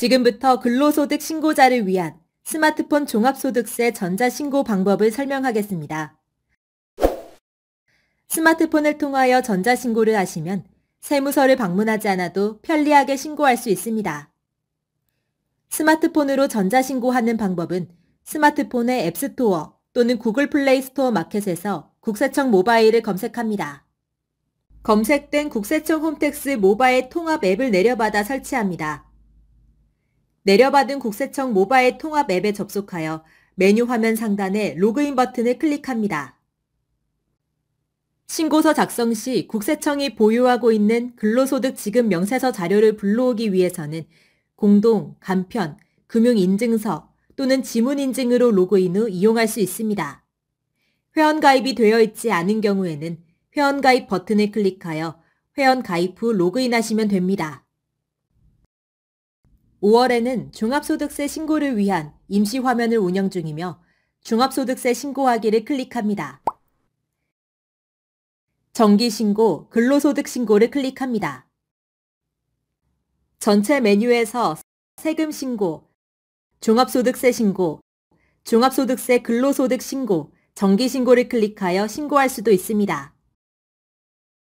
지금부터 근로소득 신고자를 위한 스마트폰 종합소득세 전자신고 방법을 설명하겠습니다. 스마트폰을 통하여 전자신고를 하시면 세무서를 방문하지 않아도 편리하게 신고할 수 있습니다. 스마트폰으로 전자신고하는 방법은 스마트폰의 앱스토어 또는 구글 플레이스토어 마켓에서 국세청 모바일을 검색합니다. 검색된 국세청 홈택스 모바일 통합 앱을 내려받아 설치합니다. 내려받은 국세청 모바일 통합 앱에 접속하여 메뉴 화면 상단의 로그인 버튼을 클릭합니다. 신고서 작성 시 국세청이 보유하고 있는 근로소득 지급 명세서 자료를 불러오기 위해서는 공동, 간편, 금융인증서 또는 지문인증으로 로그인 후 이용할 수 있습니다. 회원가입이 되어 있지 않은 경우에는 회원가입 버튼을 클릭하여 회원가입 후 로그인하시면 됩니다. 5월에는 종합소득세 신고를 위한 임시화면을 운영 중이며 종합소득세 신고하기를 클릭합니다. 정기신고, 근로소득신고를 클릭합니다. 전체 메뉴에서 세금신고, 종합소득세 신고, 종합소득세 근로소득 신고, 정기신고를 클릭하여 신고할 수도 있습니다.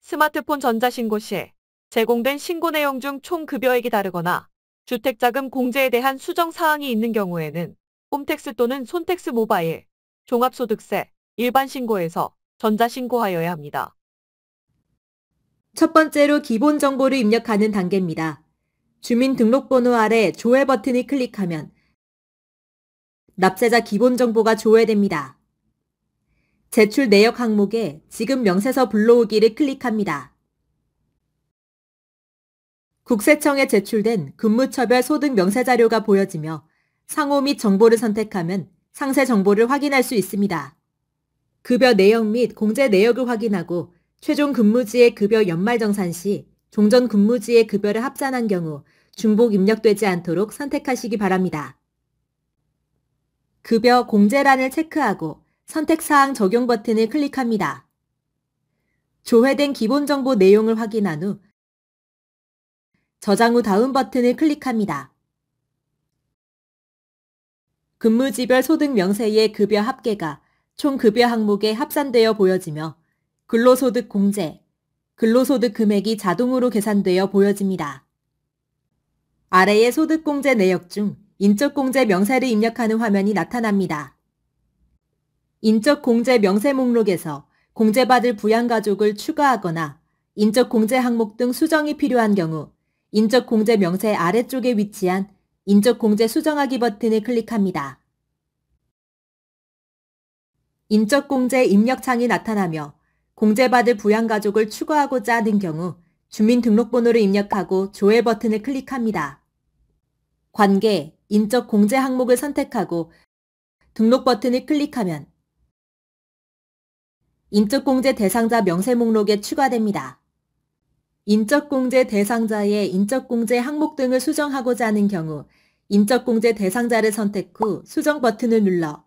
스마트폰 전자신고 시 제공된 신고 내용 중 총 급여액이 다르거나 주택자금 공제에 대한 수정 사항이 있는 경우에는 홈택스 또는 손택스 모바일, 종합소득세, 일반신고에서 전자신고하여야 합니다. 첫 번째로 기본 정보를 입력하는 단계입니다. 주민등록번호 아래 조회 버튼을 클릭하면 납세자 기본 정보가 조회됩니다. 제출 내역 항목에 지금 명세서 불러오기를 클릭합니다. 국세청에 제출된 근무처별 소득 명세자료가 보여지며 상호 및 정보를 선택하면 상세 정보를 확인할 수 있습니다. 급여 내역 및 공제 내역을 확인하고 최종 근무지의 급여 연말 정산 시 종전 근무지의 급여를 합산한 경우 중복 입력되지 않도록 선택하시기 바랍니다. 급여 공제란을 체크하고 선택사항 적용 버튼을 클릭합니다. 조회된 기본정보 내용을 확인한 후 저장 후 다운 버튼을 클릭합니다. 근무지별 소득 명세의 급여 합계가 총 급여 항목에 합산되어 보여지며 근로소득 공제, 근로소득 금액이 자동으로 계산되어 보여집니다. 아래의 소득공제 내역 중 인적공제 명세를 입력하는 화면이 나타납니다. 인적공제 명세 목록에서 공제받을 부양가족을 추가하거나 인적공제 항목 등 수정이 필요한 경우 인적공제 명세 아래쪽에 위치한 인적공제 수정하기 버튼을 클릭합니다. 인적공제 입력창이 나타나며 공제받을 부양가족을 추가하고자 하는 경우 주민등록번호를 입력하고 조회 버튼을 클릭합니다. 관계, 인적공제 항목을 선택하고 등록 버튼을 클릭하면 인적공제 대상자 명세 목록에 추가됩니다. 인적공제 대상자의 인적공제 항목 등을 수정하고자 하는 경우 인적공제 대상자를 선택 후 수정 버튼을 눌러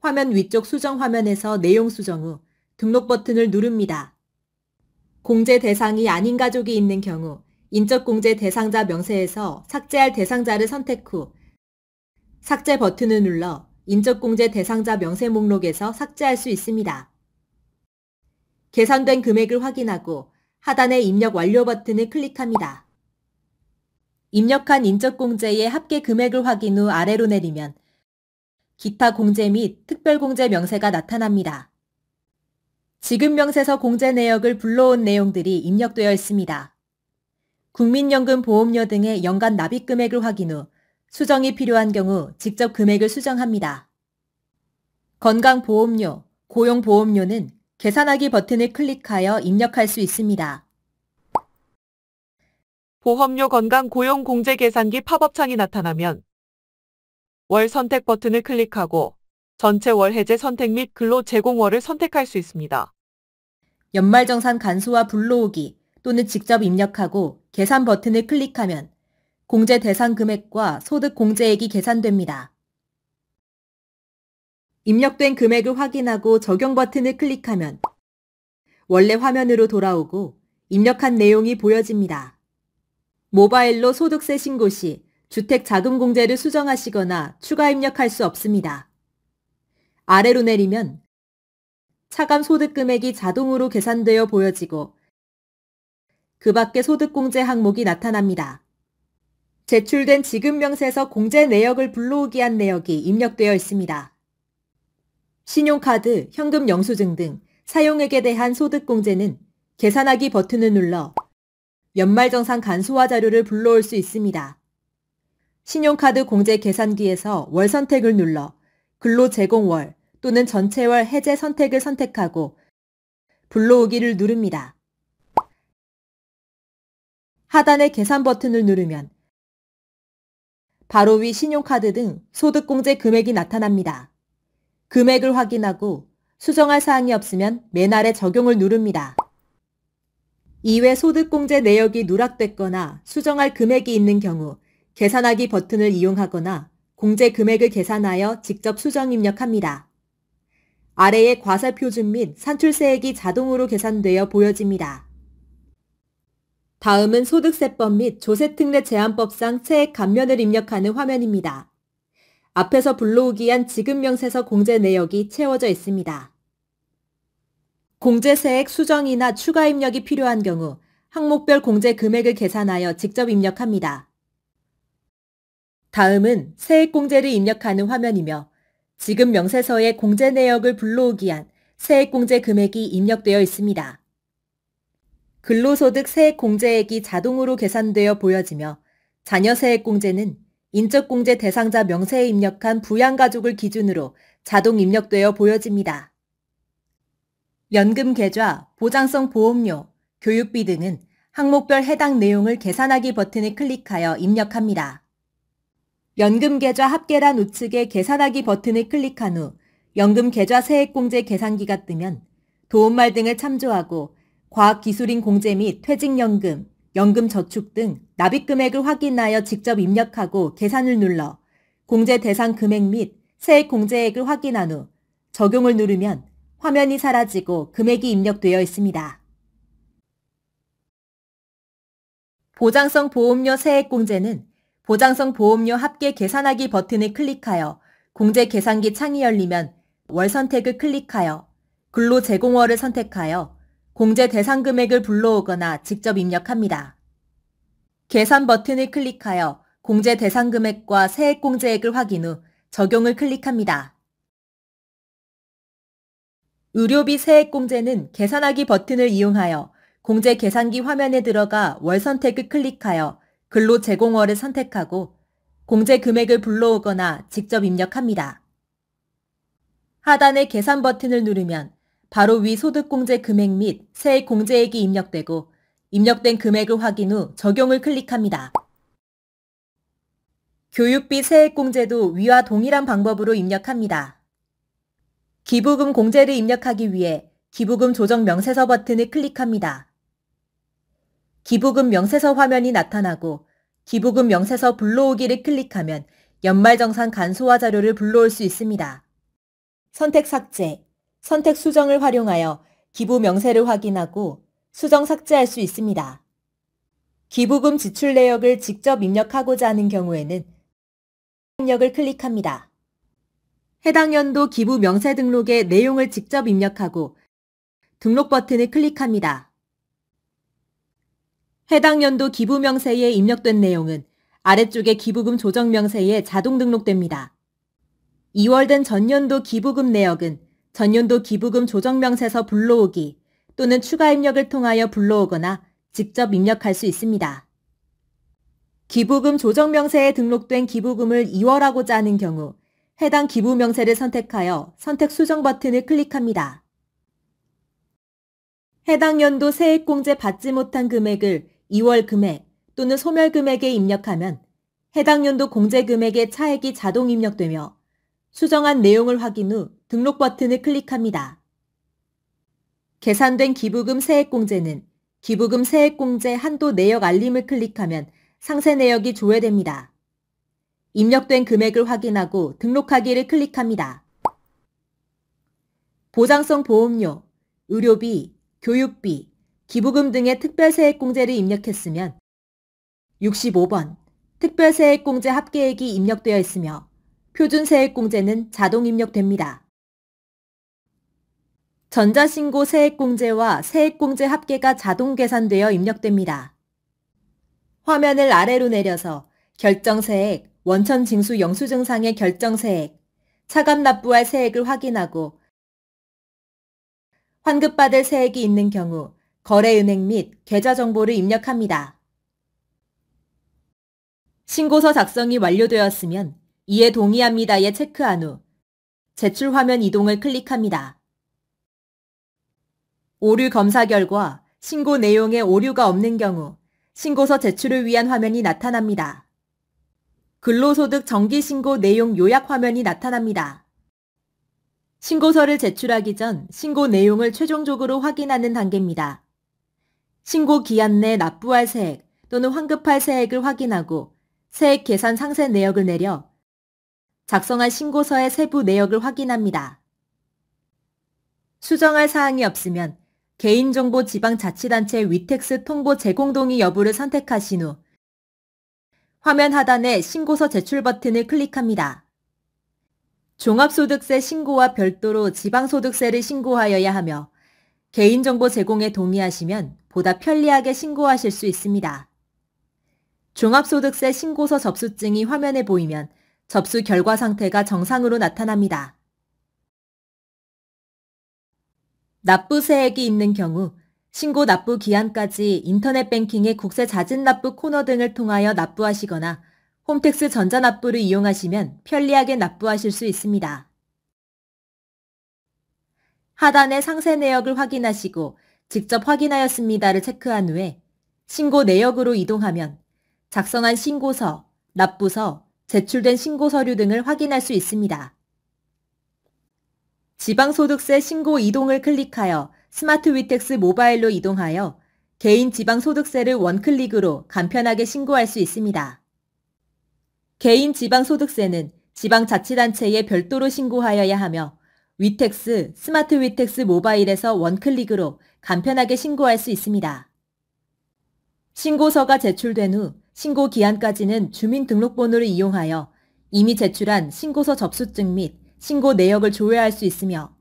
화면 위쪽 수정 화면에서 내용 수정 후 등록 버튼을 누릅니다. 공제 대상이 아닌 가족이 있는 경우 인적공제 대상자 명세에서 삭제할 대상자를 선택 후 삭제 버튼을 눌러 인적공제 대상자 명세 목록에서 삭제할 수 있습니다. 계산된 금액을 확인하고 하단의 입력 완료 버튼을 클릭합니다. 입력한 인적공제의 합계 금액을 확인 후 아래로 내리면 기타 공제 및 특별공제 명세가 나타납니다. 지급 명세서 공제 내역을 불러온 내용들이 입력되어 있습니다. 국민연금 보험료 등의 연간 납입 금액을 확인 후 수정이 필요한 경우 직접 금액을 수정합니다. 건강보험료, 고용보험료는 계산하기 버튼을 클릭하여 입력할 수 있습니다. 보험료 건강 고용 공제 계산기 팝업창이 나타나면 월 선택 버튼을 클릭하고 전체 월 해제 선택 및 근로 제공월을 선택할 수 있습니다. 연말정산 간소화 불러오기 또는 직접 입력하고 계산 버튼을 클릭하면 공제 대상 금액과 소득 공제액이 계산됩니다. 입력된 금액을 확인하고 적용 버튼을 클릭하면 원래 화면으로 돌아오고 입력한 내용이 보여집니다. 모바일로 소득세 신고 시 주택 자금 공제를 수정하시거나 추가 입력할 수 없습니다. 아래로 내리면 차감 소득 금액이 자동으로 계산되어 보여지고 그밖의 소득 공제 항목이 나타납니다. 제출된 지급 명세서 공제 내역을 불러오기 한 내역이 입력되어 있습니다. 신용카드, 현금 영수증 등 사용액에 대한 소득공제는 계산하기 버튼을 눌러 연말정산 간소화 자료를 불러올 수 있습니다. 신용카드 공제 계산기에서 월 선택을 눌러 근로 제공월 또는 전체월 해제 선택을 선택하고 불러오기를 누릅니다. 하단의 계산 버튼을 누르면 바로 위 신용카드 등 소득공제 금액이 나타납니다. 금액을 확인하고 수정할 사항이 없으면 맨 아래 적용을 누릅니다. 이외 소득공제 내역이 누락됐거나 수정할 금액이 있는 경우 계산하기 버튼을 이용하거나 공제 금액을 계산하여 직접 수정 입력합니다. 아래에 과세 표준 및 산출세액이 자동으로 계산되어 보여집니다. 다음은 소득세법 및 조세특례 제한법상 세액 감면을 입력하는 화면입니다. 앞에서 불러오기한 지급명세서 공제 내역이 채워져 있습니다. 공제세액 수정이나 추가 입력이 필요한 경우 항목별 공제 금액을 계산하여 직접 입력합니다. 다음은 세액 공제를 입력하는 화면이며 지급 명세서의 공제 내역을 불러오기한 세액 공제 금액이 입력되어 있습니다. 근로소득 세액 공제액이 자동으로 계산되어 보여지며 자녀 세액 공제는 인적공제 대상자 명세에 입력한 부양가족을 기준으로 자동 입력되어 보여집니다. 연금 계좌, 보장성 보험료, 교육비 등은 항목별 해당 내용을 계산하기 버튼을 클릭하여 입력합니다. 연금 계좌 합계란 우측에 계산하기 버튼을 클릭한 후 연금 계좌 세액공제 계산기가 뜨면 도움말 등을 참조하고 과학기술인 공제 및 퇴직연금, 연금 저축 등 납입 금액을 확인하여 직접 입력하고 계산을 눌러 공제 대상 금액 및 세액 공제액을 확인한 후 적용을 누르면 화면이 사라지고 금액이 입력되어 있습니다. 보장성 보험료 세액 공제는 보장성 보험료 합계 계산하기 버튼을 클릭하여 공제 계산기 창이 열리면 월 선택을 클릭하여 근로 제공월을 선택하여 공제 대상 금액을 불러오거나 직접 입력합니다. 계산 버튼을 클릭하여 공제 대상 금액과 세액 공제액을 확인 후 적용을 클릭합니다. 의료비 세액 공제는 계산하기 버튼을 이용하여 공제 계산기 화면에 들어가 월 선택을 클릭하여 근로 제공월을 선택하고 공제 금액을 불러오거나 직접 입력합니다. 하단의 계산 버튼을 누르면 바로 위 소득공제 금액 및 세액 공제액이 입력되고 입력된 금액을 확인 후 적용을 클릭합니다. 교육비 세액 공제도 위와 동일한 방법으로 입력합니다. 기부금 공제를 입력하기 위해 기부금 조정 명세서 버튼을 클릭합니다. 기부금 명세서 화면이 나타나고 기부금 명세서 불러오기를 클릭하면 연말정산 간소화 자료를 불러올 수 있습니다. 선택 삭제, 선택 수정을 활용하여 기부 명세를 확인하고 수정 삭제할 수 있습니다. 기부금 지출 내역을 직접 입력하고자 하는 경우에는 입력을 클릭합니다. 해당 연도 기부 명세 등록의 내용을 직접 입력하고 등록 버튼을 클릭합니다. 해당 연도 기부 명세에 입력된 내용은 아래쪽의 기부금 조정 명세에 자동 등록됩니다. 2월된 전년도 기부금 내역은 전년도 기부금 조정 명세서 불러오기 또는 추가 입력을 통하여 불러오거나 직접 입력할 수 있습니다. 기부금 조정 명세에 등록된 기부금을 이월하고자 하는 경우 해당 기부 명세를 선택하여 선택 수정 버튼을 클릭합니다. 해당 연도 세액공제 받지 못한 금액을 2월 금액 또는 소멸 금액에 입력하면 해당 연도 공제 금액의 차액이 자동 입력되며 수정한 내용을 확인 후 등록 버튼을 클릭합니다. 계산된 기부금 세액공제는 기부금 세액공제 한도 내역 알림을 클릭하면 상세 내역이 조회됩니다. 입력된 금액을 확인하고 등록하기를 클릭합니다. 보장성 보험료, 의료비, 교육비, 기부금 등의 특별세액공제를 입력했으면 65번 특별세액공제 합계액이 입력되어 있으며 표준세액공제는 자동 입력됩니다. 전자신고 세액공제와 세액공제 합계가 자동 계산되어 입력됩니다. 화면을 아래로 내려서 결정세액, 원천징수 영수증상의 결정세액, 차감 납부할 세액을 확인하고 환급받을 세액이 있는 경우 거래은행 및 계좌 정보를 입력합니다. 신고서 작성이 완료되었으면 이에 동의합니다에 체크한 후 제출 화면 이동을 클릭합니다. 오류 검사 결과 신고 내용에 오류가 없는 경우 신고서 제출을 위한 화면이 나타납니다. 근로소득 정기신고 내용 요약 화면이 나타납니다. 신고서를 제출하기 전 신고 내용을 최종적으로 확인하는 단계입니다. 신고 기한 내 납부할 세액 또는 환급할 세액을 확인하고 세액 계산 상세 내역을 내려 작성한 신고서의 세부 내역을 확인합니다. 수정할 사항이 없으면 개인정보 지방자치단체 위텍스 통보 제공 동의 여부를 선택하신 후 화면 하단에 신고서 제출 버튼을 클릭합니다. 종합소득세 신고와 별도로 지방소득세를 신고하여야 하며 개인정보 제공에 동의하시면 보다 편리하게 신고하실 수 있습니다. 종합소득세 신고서 접수증이 화면에 보이면 접수 결과 상태가 정상으로 나타납니다. 납부세액이 있는 경우 신고 납부 기한까지 인터넷 뱅킹의 국세 자진 납부 코너 등을 통하여 납부하시거나 홈택스 전자납부를 이용하시면 편리하게 납부하실 수 있습니다. 하단의 상세 내역을 확인하시고 직접 확인하였습니다를 체크한 후에 신고 내역으로 이동하면 작성한 신고서, 납부서, 제출된 신고 서류 등을 확인할 수 있습니다. 지방소득세 신고 이동을 클릭하여 스마트 위텍스 모바일로 이동하여 개인 지방소득세를 원클릭으로 간편하게 신고할 수 있습니다. 개인 지방소득세는 지방자치단체에 별도로 신고하여야 하며 위텍스, 스마트 위텍스 모바일에서 원클릭으로 간편하게 신고할 수 있습니다. 신고서가 제출된 후 신고 기한까지는 주민등록번호를 이용하여 이미 제출한 신고서 접수증 및 신고 내역을 조회할 수 있으며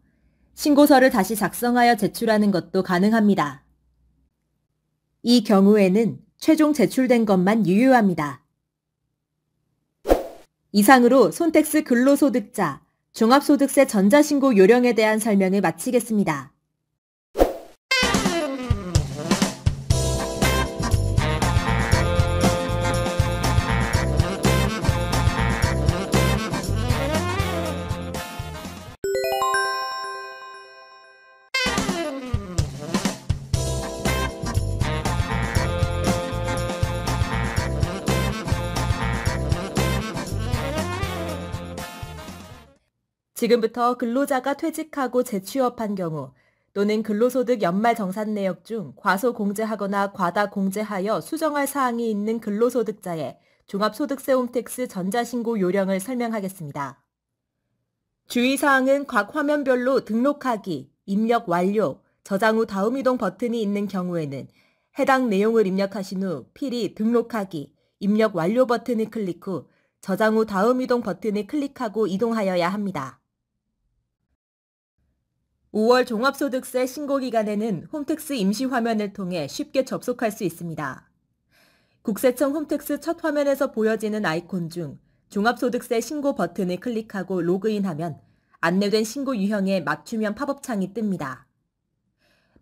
신고서를 다시 작성하여 제출하는 것도 가능합니다. 이 경우에는 최종 제출된 것만 유효합니다. 이상으로 손택스 근로소득자, 종합소득세 전자신고 요령에 대한 설명을 마치겠습니다. 지금부터 근로자가 퇴직하고 재취업한 경우 또는 근로소득 연말 정산 내역 중 과소 공제하거나 과다 공제하여 수정할 사항이 있는 근로소득자의 종합소득세 홈택스 전자신고 요령을 설명하겠습니다. 주의사항은 각 화면별로 등록하기, 입력 완료, 저장 후 다음 이동 버튼이 있는 경우에는 해당 내용을 입력하신 후 필히 등록하기, 입력 완료 버튼을 클릭 후 저장 후 다음 이동 버튼을 클릭하고 이동하여야 합니다. 5월 종합소득세 신고 기간에는 홈택스 임시 화면을 통해 쉽게 접속할 수 있습니다. 국세청 홈택스 첫 화면에서 보여지는 아이콘 중 종합소득세 신고 버튼을 클릭하고 로그인하면 안내된 신고 유형에 맞춤형 팝업창이 뜹니다.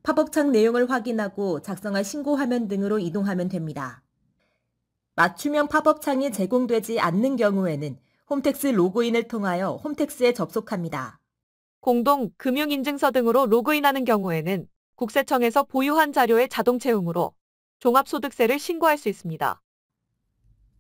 팝업창 내용을 확인하고 작성한 신고 화면 등으로 이동하면 됩니다. 맞춤형 팝업창이 제공되지 않는 경우에는 홈택스 로그인을 통하여 홈택스에 접속합니다. 공동, 금융인증서 등으로 로그인하는 경우에는 국세청에서 보유한 자료의 자동 채움으로 종합소득세를 신고할 수 있습니다.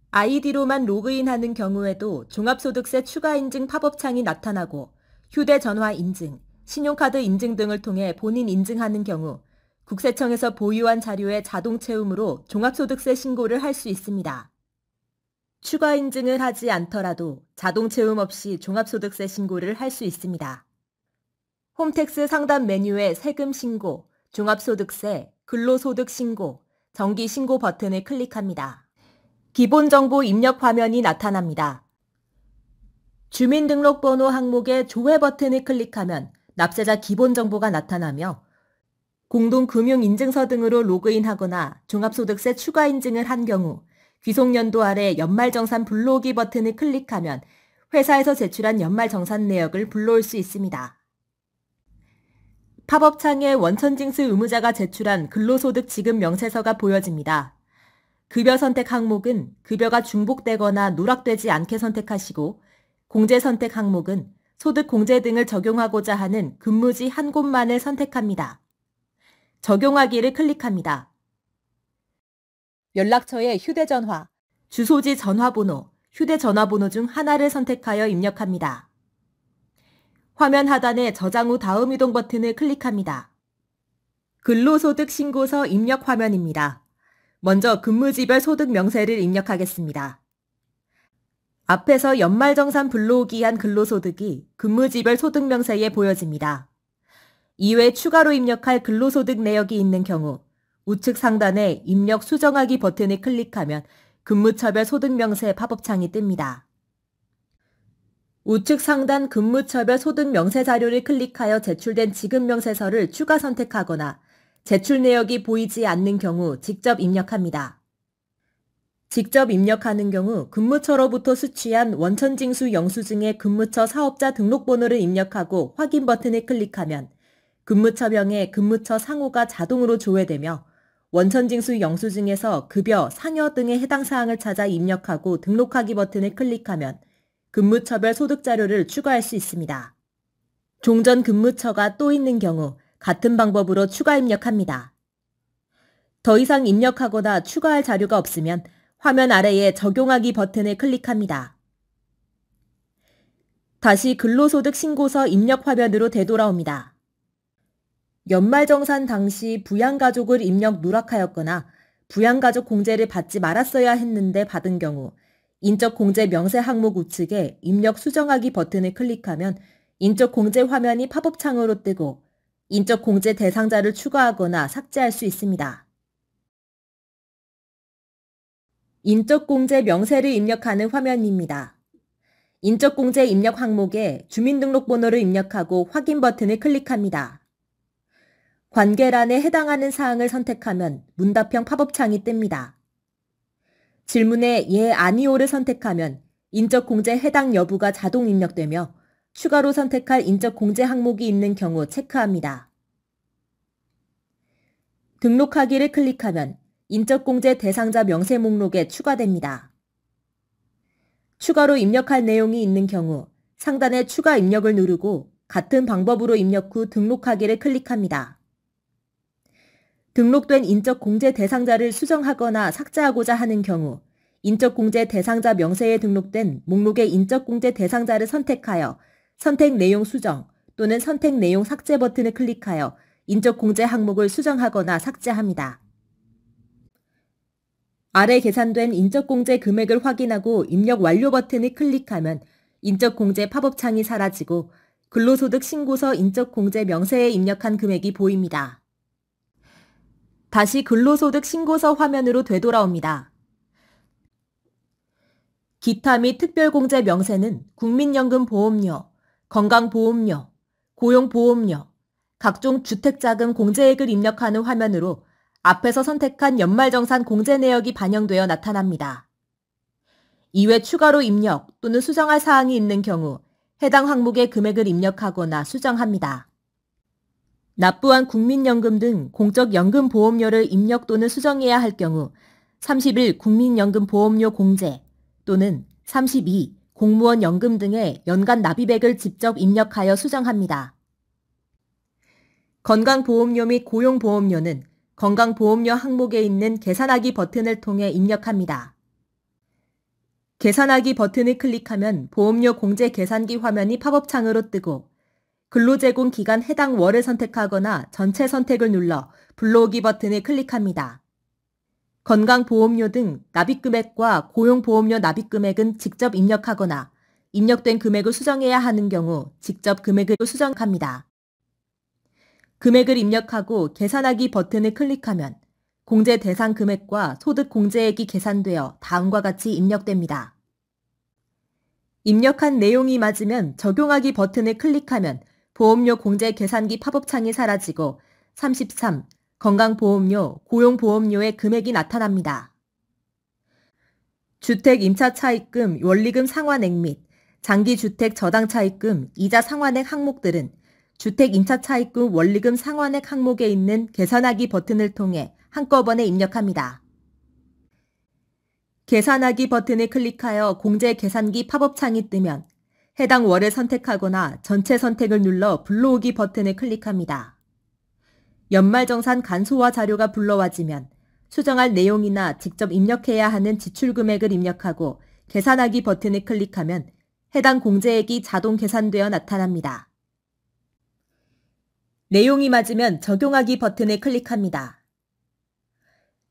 아이디로만 로그인하는 경우에도 종합소득세 추가인증 팝업창이 나타나고 휴대전화 인증, 신용카드 인증 등을 통해 본인 인증하는 경우 국세청에서 보유한 자료의 자동 채움으로 종합소득세 신고를 할 수 있습니다. 추가 인증을 하지 않더라도 자동 채움 없이 종합소득세 신고를 할 수 있습니다. 홈택스 상담 메뉴에 세금 신고, 종합소득세, 근로소득 신고, 정기 신고 버튼을 클릭합니다. 기본 정보 입력 화면이 나타납니다. 주민등록번호 항목의 조회 버튼을 클릭하면 납세자 기본 정보가 나타나며 공동금융인증서 등으로 로그인하거나 종합소득세 추가 인증을 한 경우 귀속연도 아래 연말정산 불러오기 버튼을 클릭하면 회사에서 제출한 연말정산 내역을 불러올 수 있습니다. 팝업창에 원천징수 의무자가 제출한 근로소득 지급 명세서가 보여집니다. 급여 선택 항목은 급여가 중복되거나 누락되지 않게 선택하시고 공제 선택 항목은 소득 공제 등을 적용하고자 하는 근무지 한 곳만을 선택합니다. 적용하기를 클릭합니다. 연락처의 휴대전화, 주소지 전화번호, 휴대전화번호 중 하나를 선택하여 입력합니다. 화면 하단의 저장 후 다음 이동 버튼을 클릭합니다. 근로소득 신고서 입력 화면입니다. 먼저 근무지별 소득 명세를 입력하겠습니다. 앞에서 연말정산 불러오기한 근로소득이 근무지별 소득 명세에 보여집니다. 이외 추가로 입력할 근로소득 내역이 있는 경우 우측 상단에 입력 수정하기 버튼을 클릭하면 근무처별 소득 명세 팝업창이 뜹니다. 우측 상단 근무처별 소득 명세 자료를 클릭하여 제출된 지급 명세서를 추가 선택하거나 제출 내역이 보이지 않는 경우 직접 입력합니다. 직접 입력하는 경우 근무처로부터 수취한 원천징수 영수증의 근무처 사업자 등록번호를 입력하고 확인 버튼을 클릭하면 근무처명에 근무처 상호가 자동으로 조회되며 원천징수 영수증에서 급여, 상여 등의 해당 사항을 찾아 입력하고 등록하기 버튼을 클릭하면 근무처별 소득 자료를 추가할 수 있습니다. 종전 근무처가 또 있는 경우 같은 방법으로 추가 입력합니다. 더 이상 입력하거나 추가할 자료가 없으면 화면 아래에 적용하기 버튼을 클릭합니다. 다시 근로소득 신고서 입력 화면으로 되돌아옵니다. 연말정산 당시 부양가족을 입력 누락하였거나 부양가족 공제를 받지 말았어야 했는데 받은 경우 인적 공제 명세 항목 우측에 입력 수정하기 버튼을 클릭하면 인적 공제 화면이 팝업 창으로 뜨고 인적 공제 대상자를 추가하거나 삭제할 수 있습니다. 인적 공제 명세를 입력하는 화면입니다. 인적 공제 입력 항목에 주민등록번호를 입력하고 확인 버튼을 클릭합니다. 관계란에 해당하는 사항을 선택하면 문답형 팝업 창이 뜹니다. 질문에 예, 아니오를 선택하면 인적 공제 해당 여부가 자동 입력되며 추가로 선택할 인적 공제 항목이 있는 경우 체크합니다. 등록하기를 클릭하면 인적 공제 대상자 명세 목록에 추가됩니다. 추가로 입력할 내용이 있는 경우 상단에 추가 입력을 누르고 같은 방법으로 입력 후 등록하기를 클릭합니다. 등록된 인적 공제 대상자를 수정하거나 삭제하고자 하는 경우 인적 공제 대상자 명세에 등록된 목록의 인적 공제 대상자를 선택하여 선택 내용 수정 또는 선택 내용 삭제 버튼을 클릭하여 인적 공제 항목을 수정하거나 삭제합니다. 아래 계산된 인적 공제 금액을 확인하고 입력 완료 버튼을 클릭하면 인적 공제 팝업 창이 사라지고 근로소득 신고서 인적 공제 명세에 입력한 금액이 보입니다. 다시 근로소득 신고서 화면으로 되돌아옵니다. 기타 및 특별공제 명세는 국민연금보험료, 건강보험료, 고용보험료, 각종 주택자금 공제액을 입력하는 화면으로 앞에서 선택한 연말정산 공제 내역이 반영되어 나타납니다. 이외 추가로 입력 또는 수정할 사항이 있는 경우 해당 항목의 금액을 입력하거나 수정합니다. 납부한 국민연금 등 공적연금 보험료를 입력 또는 수정해야 할 경우 3 0일 국민연금 보험료 공제 또는 32 공무원 연금 등의 연간 납입액을 직접 입력하여 수정합니다. 건강보험료 및 고용보험료는 건강보험료 항목에 있는 계산하기 버튼을 통해 입력합니다. 계산하기 버튼을 클릭하면 보험료 공제 계산기 화면이 팝업창으로 뜨고 근로제공 기간 해당 월을 선택하거나 전체 선택을 눌러 불러오기 버튼을 클릭합니다. 건강보험료 등 납입금액과 고용보험료 납입금액은 직접 입력하거나 입력된 금액을 수정해야 하는 경우 직접 금액을 수정합니다. 금액을 입력하고 계산하기 버튼을 클릭하면 공제 대상 금액과 소득 공제액이 계산되어 다음과 같이 입력됩니다. 입력한 내용이 맞으면 적용하기 버튼을 클릭하면 보험료 공제 계산기 팝업창이 사라지고 33. 건강보험료, 고용보험료의 금액이 나타납니다. 주택 임차 차익금, 원리금 상환액 및 장기주택 저당 차익금, 이자 상환액 항목들은 주택 임차 차익금 원리금 상환액 항목에 있는 계산하기 버튼을 통해 한꺼번에 입력합니다. 계산하기 버튼을 클릭하여 공제 계산기 팝업창이 뜨면 해당 월을 선택하거나 전체 선택을 눌러 불러오기 버튼을 클릭합니다. 연말정산 간소화 자료가 불러와지면 수정할 내용이나 직접 입력해야 하는 지출 금액을 입력하고 계산하기 버튼을 클릭하면 해당 공제액이 자동 계산되어 나타납니다. 내용이 맞으면 적용하기 버튼을 클릭합니다.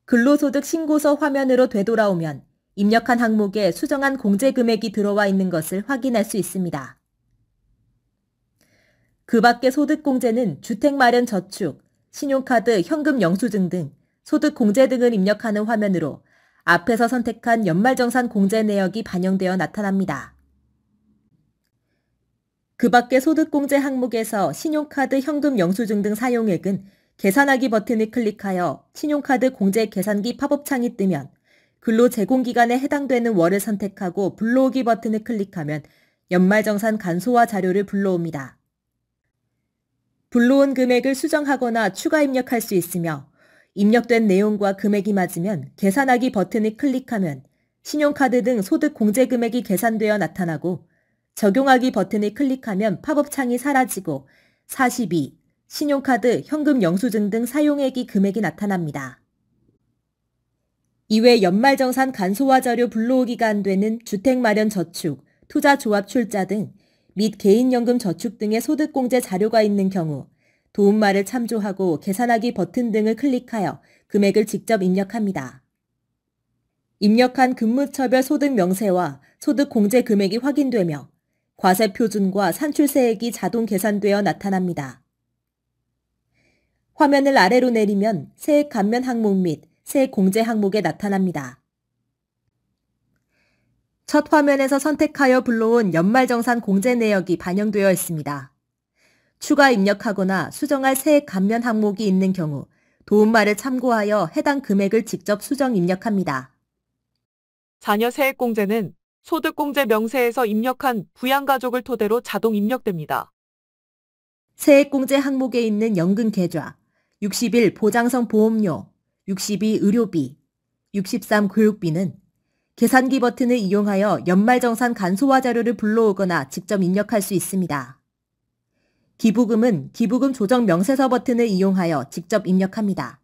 근로소득 신고서 화면으로 되돌아오면 입력한 항목에 수정한 공제 금액이 들어와 있는 것을 확인할 수 있습니다. 그 밖의 소득공제는 주택 마련 저축, 신용카드 현금 영수증 등 소득공제 등을 입력하는 화면으로 앞에서 선택한 연말정산 공제 내역이 반영되어 나타납니다. 그 밖의 소득공제 항목에서 신용카드 현금 영수증 등 사용액은 계산하기 버튼을 클릭하여 신용카드 공제 계산기 팝업창이 뜨면 근로 제공기간에 해당되는 월을 선택하고 불러오기 버튼을 클릭하면 연말정산 간소화 자료를 불러옵니다. 불러온 금액을 수정하거나 추가 입력할 수 있으며 입력된 내용과 금액이 맞으면 계산하기 버튼을 클릭하면 신용카드 등 소득 공제 금액이 계산되어 나타나고 적용하기 버튼을 클릭하면 팝업 창이 사라지고 42 신용카드 현금 영수증 등 사용액이 금액이 나타납니다. 이외 연말정산 간소화 자료 불러오기가안 되는 주택 마련 저축, 투자 조합 출자 등 및 개인연금 저축 등의 소득공제 자료가 있는 경우 도움말을 참조하고 계산하기 버튼 등을 클릭하여 금액을 직접 입력합니다. 입력한 근무처별 소득 명세와 소득 공제 금액이 확인되며 과세 표준과 산출세액이 자동 계산되어 나타납니다. 화면을 아래로 내리면 세액 감면 항목 및새 공제 항목에 나타납니다. 첫 화면에서 선택하여 불러온 연말정산 공제 내역이 반영되어 있습니다. 추가 입력하거나 수정할 세액 감면 항목이 있는 경우 도움말을 참고하여 해당 금액을 직접 수정 입력합니다. 자녀 세액 공제는 소득공제 명세에서 입력한 부양가족을 토대로 자동 입력됩니다. 세액공제 항목에 있는 연금 계좌, 60일 보장성 보험료, 62 의료비, 63 교육비는 계산기 버튼을 이용하여 연말정산 간소화 자료를 불러오거나 직접 입력할 수 있습니다. 기부금은 기부금 조정 명세서 버튼을 이용하여 직접 입력합니다.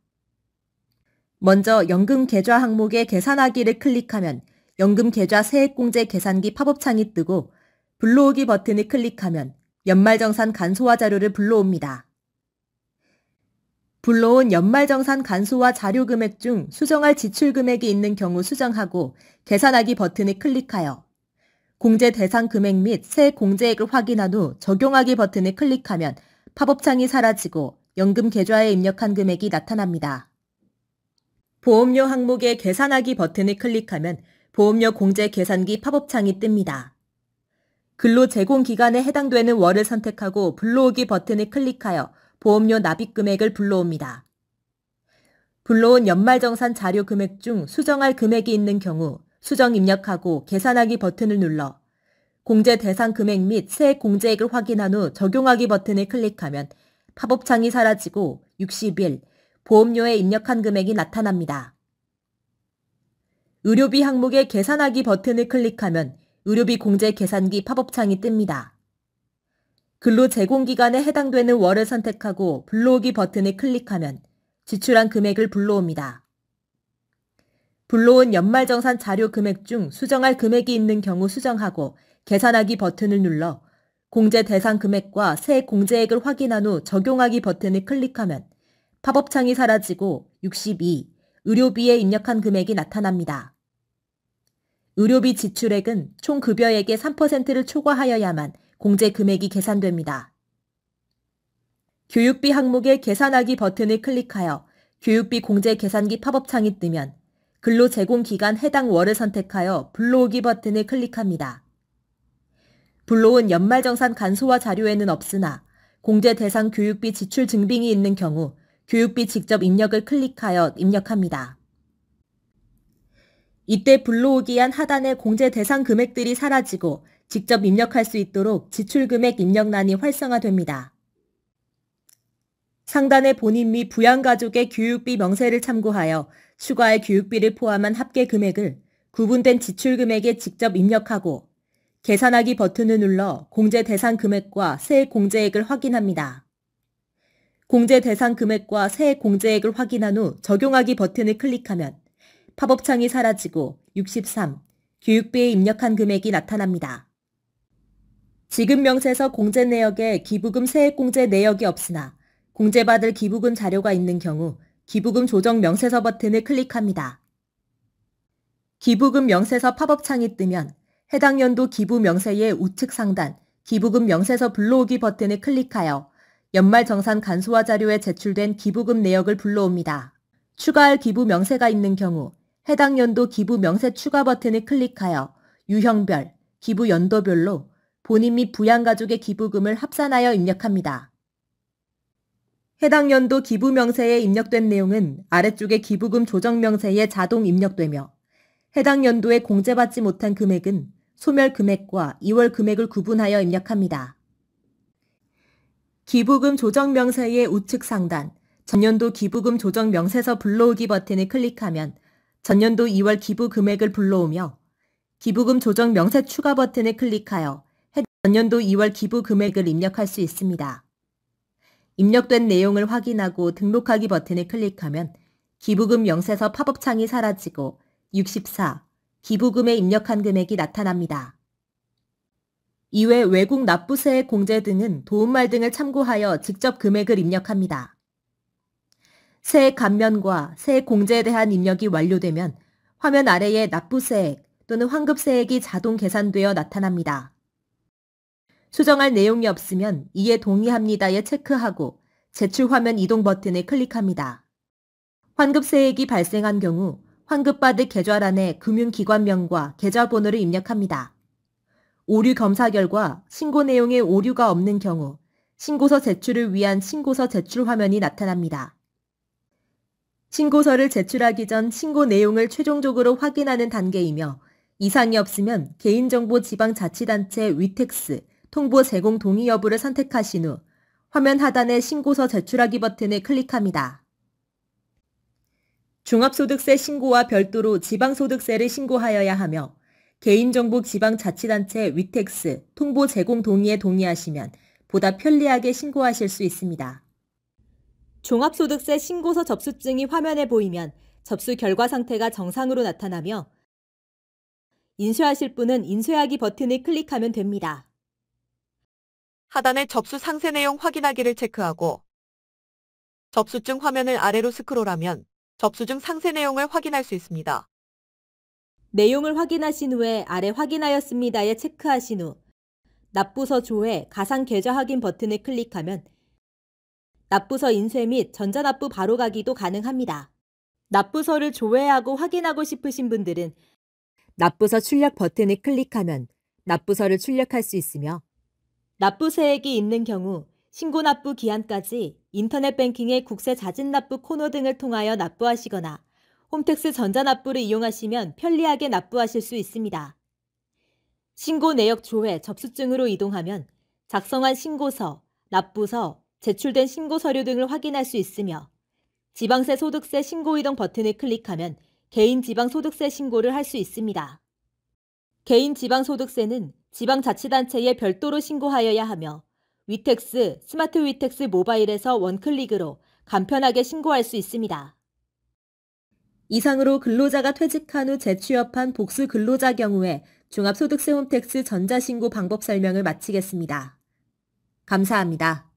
먼저 연금 계좌 항목의 계산하기를 클릭하면 연금 계좌 세액공제 계산기 팝업창이 뜨고 불러오기 버튼을 클릭하면 연말정산 간소화 자료를 불러옵니다. 불러온 연말정산 간소와 자료금액 중 수정할 지출금액이 있는 경우 수정하고 계산하기 버튼을 클릭하여 공제 대상 금액 및 새 공제액을 확인한 후 적용하기 버튼을 클릭하면 팝업창이 사라지고 연금 계좌에 입력한 금액이 나타납니다. 보험료 항목의 계산하기 버튼을 클릭하면 보험료 공제 계산기 팝업창이 뜹니다. 근로 제공 기간에 해당되는 월을 선택하고 불러오기 버튼을 클릭하여 보험료 납입 금액을 불러옵니다. 불러온 연말정산 자료 금액 중 수정할 금액이 있는 경우 수정 입력하고 계산하기 버튼을 눌러 공제 대상 금액 및 세액 공제액을 확인한 후 적용하기 버튼을 클릭하면 팝업창이 사라지고 60일 보험료에 입력한 금액이 나타납니다. 의료비 항목의 계산하기 버튼을 클릭하면 의료비 공제 계산기 팝업창이 뜹니다. 근로 제공기간에 해당되는 월을 선택하고 불러오기 버튼을 클릭하면 지출한 금액을 불러옵니다. 불러온 연말정산 자료 금액 중 수정할 금액이 있는 경우 수정하고 계산하기 버튼을 눌러 공제 대상 금액과 새 공제액을 확인한 후 적용하기 버튼을 클릭하면 팝업창이 사라지고 62 의료비에 입력한 금액이 나타납니다. 의료비 지출액은 총 급여액의 3%를 초과하여야만 공제 금액이 계산됩니다. 교육비 항목의 계산하기 버튼을 클릭하여 교육비 공제 계산기 팝업창이 뜨면 근로 제공 기간 해당 월을 선택하여 불러오기 버튼을 클릭합니다. 불러온 연말정산 간소화 자료에는 없으나 공제 대상 교육비 지출 증빙이 있는 경우 교육비 직접 입력을 클릭하여 입력합니다. 이때 불러오기 한 하단의 공제 대상 금액들이 사라지고 직접 입력할 수 있도록 지출금액 입력란이 활성화됩니다. 상단의 본인 및 부양가족의 교육비 명세를 참고하여 추가의 교육비를 포함한 합계 금액을 구분된 지출금액에 직접 입력하고 계산하기 버튼을 눌러 공제 대상 금액과 세액 공제액을 확인합니다. 공제 대상 금액과 세액 공제액을 확인한 후 적용하기 버튼을 클릭하면 팝업창이 사라지고 63 교육비에 입력한 금액이 나타납니다. 지급 명세서 공제 내역에 기부금 세액 공제 내역이 없으나 공제받을 기부금 자료가 있는 경우 기부금 조정 명세서 버튼을 클릭합니다. 기부금 명세서 팝업 창이 뜨면 해당 연도 기부 명세의 우측 상단 기부금 명세서 불러오기 버튼을 클릭하여 연말 정산 간소화 자료에 제출된 기부금 내역을 불러옵니다. 추가할 기부 명세가 있는 경우 해당 연도 기부 명세 추가 버튼을 클릭하여 유형별, 기부 연도별로 본인 및 부양가족의 기부금을 합산하여 입력합니다. 해당 연도 기부 명세에 입력된 내용은 아래쪽의 기부금 조정 명세에 자동 입력되며 해당 연도에 공제받지 못한 금액은 소멸 금액과 2월 금액을 구분하여 입력합니다. 기부금 조정 명세의 우측 상단 전년도 기부금 조정 명세서 불러오기 버튼을 클릭하면 전년도 2월 기부 금액을 불러오며 기부금 조정 명세 추가 버튼을 클릭하여 전년도 2월 기부 금액을 입력할 수 있습니다. 입력된 내용을 확인하고 등록하기 버튼을 클릭하면 기부금 명세서 팝업창이 사라지고 64 기부금에 입력한 금액이 나타납니다. 이외 외국 납부세의 공제 등은 도움말 등을 참고하여 직접 금액을 입력합니다. 세액 감면과 세액 공제에 대한 입력이 완료되면 화면 아래에 납부세액 또는 환급세액이 자동 계산되어 나타납니다. 수정할 내용이 없으면 이에 동의합니다에 체크하고 제출 화면 이동 버튼을 클릭합니다. 환급세액이 발생한 경우 환급받을 계좌란에 금융기관명과 계좌번호를 입력합니다. 오류 검사 결과 신고 내용에 오류가 없는 경우 신고서 제출을 위한 신고서 제출 화면이 나타납니다. 신고서를 제출하기 전 신고 내용을 최종적으로 확인하는 단계이며 이상이 없으면 개인정보 지방자치단체 위텍스 통보 제공 동의 여부를 선택하신 후 화면 하단의 신고서 제출하기 버튼을 클릭합니다. 종합소득세 신고와 별도로 지방소득세를 신고하여야 하며 개인정보 지방자치단체 위텍스 통보 제공 동의에 동의하시면 보다 편리하게 신고하실 수 있습니다. 종합소득세 신고서 접수증이 화면에 보이면 접수 결과 상태가 정상으로 나타나며 인쇄하실 분은 인쇄하기 버튼을 클릭하면 됩니다. 하단의 접수 상세 내용 확인하기를 체크하고 접수증 화면을 아래로 스크롤하면 접수증 상세 내용을 확인할 수 있습니다. 내용을 확인하신 후에 아래 확인하였습니다에 체크하신 후 납부서 조회 가상 계좌 확인 버튼을 클릭하면 납부서 인쇄 및 전자납부 바로 가기도 가능합니다. 납부서를 조회하고 확인하고 싶으신 분들은 납부서 출력 버튼을 클릭하면 납부서를 출력할 수 있으며 납부세액이 있는 경우 신고 납부 기한까지 인터넷 뱅킹의 국세 자진 납부 코너 등을 통하여 납부하시거나 홈택스 전자납부를 이용하시면 편리하게 납부하실 수 있습니다. 신고 내역 조회 접수증으로 이동하면 작성한 신고서, 납부서, 제출된 신고 서류 등을 확인할 수 있으며 지방세 소득세 신고 이동 버튼을 클릭하면 개인 지방소득세 신고를 할 수 있습니다. 개인 지방소득세는 지방자치단체에 별도로 신고하여야 하며 위텍스, 스마트 위텍스 모바일에서 원클릭으로 간편하게 신고할 수 있습니다. 이상으로 근로자가 퇴직한 후 재취업한 복수 근로자 경우에 종합소득세 홈택스 전자신고 방법 설명을 마치겠습니다. 감사합니다.